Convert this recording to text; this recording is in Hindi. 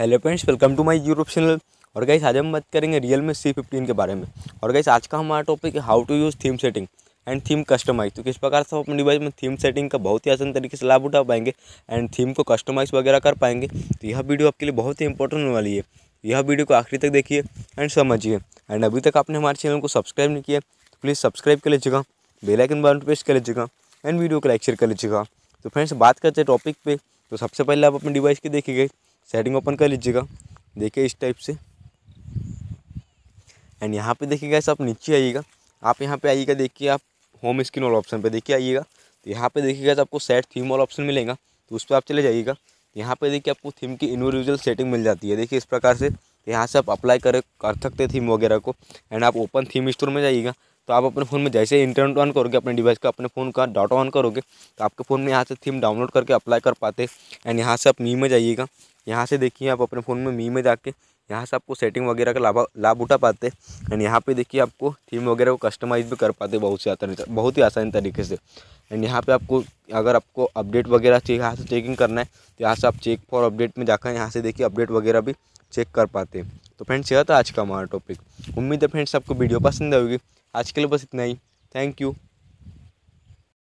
hello friends welcome to my YouTube channel और गाइस आज हम बात करेंगे रियल में सी फिफ्टीन के बारे में और गाइस आज का हमारा टॉपिक है how to use theme setting and theme customise तो किस प्रकार से हम अपने डिवाइस में थीम सेटिंग का बहुत ही आसान तरीके से लाभ उठा पाएंगे एंड थीम को कस्टमाइज वगैरह कर पाएंगे तो यह वीडियो आपके लिए बहुत ही इंपॉर्टेंट होने वाली है यह वीडियो को आखिरी तक देखिए एंड समझिए एंड अभी तक आपने हमारे चैनल को सब्सक्राइब नहीं किया तो प्लीज़ सब्सक्राइब कर लीजिएगा बेलाइकन बटन प्रेस कर लीजिएगा एंड वीडियो को लाइक शेयर कर लीजिएगा तो फ्रेंड्स बात करते हैं टॉपिक पर तो सबसे पहले आप अपने डिवाइस की देखिए सेटिंग ओपन कर लीजिएगा देखिए इस टाइप से एंड यहाँ पे देखिए गैस आप नीचे आइएगा आप यहाँ पे आइएगा देखिए आप होम स्क्रीन वाला ऑप्शन पे देखिए आइएगा तो यहाँ पे देखिए गैस आपको सेट थीम वाला ऑप्शन मिलेगा तो उस पर आप चले जाइएगा यहाँ पे देखिए आपको थीम की इंडिविजुअल सेटिंग मिल जाती है देखिए इस प्रकार से तो यहाँ से आप अप्लाई कर कर सकते थीम वगैरह को एंड आप ओपन थीम स्टोर में जाइएगा तो आप अपने फ़ोन में जैसे इंटरनेट ऑन करोगे अपने डिवाइस का अपने फ़ोन का डाटा ऑन करोगे तो आपके फ़ोन में यहाँ से थीम डाउनलोड करके अप्लाई कर पाते एंड यहाँ से आप मी में जाइएगा यहाँ से देखिए आप अपने फ़ोन में मी में जाके यहाँ से आपको सेटिंग वगैरह का लाभ लाभ उठा पाते एंड यहाँ पे देखिए आपको थीम वगैरह को कस्टमाइज़ भी कर पाते बहुत से आसानी बहुत ही आसानी तरीके से एंड यहाँ पे आपको अगर आपको अपडेट वगैरह चाहिए यहाँ से चेकिंग करना है तो यहाँ से आप चेक फॉर अपडेट में जाकर यहाँ से देखिए अपडेट वगैरह भी चेक कर पाते हैं तो फ्रेंड्स यह था आज का हमारा टॉपिक उम्मीद है फ्रेंड्स आपको वीडियो पसंद आएगी आज के लिए बस इतना ही थैंक यू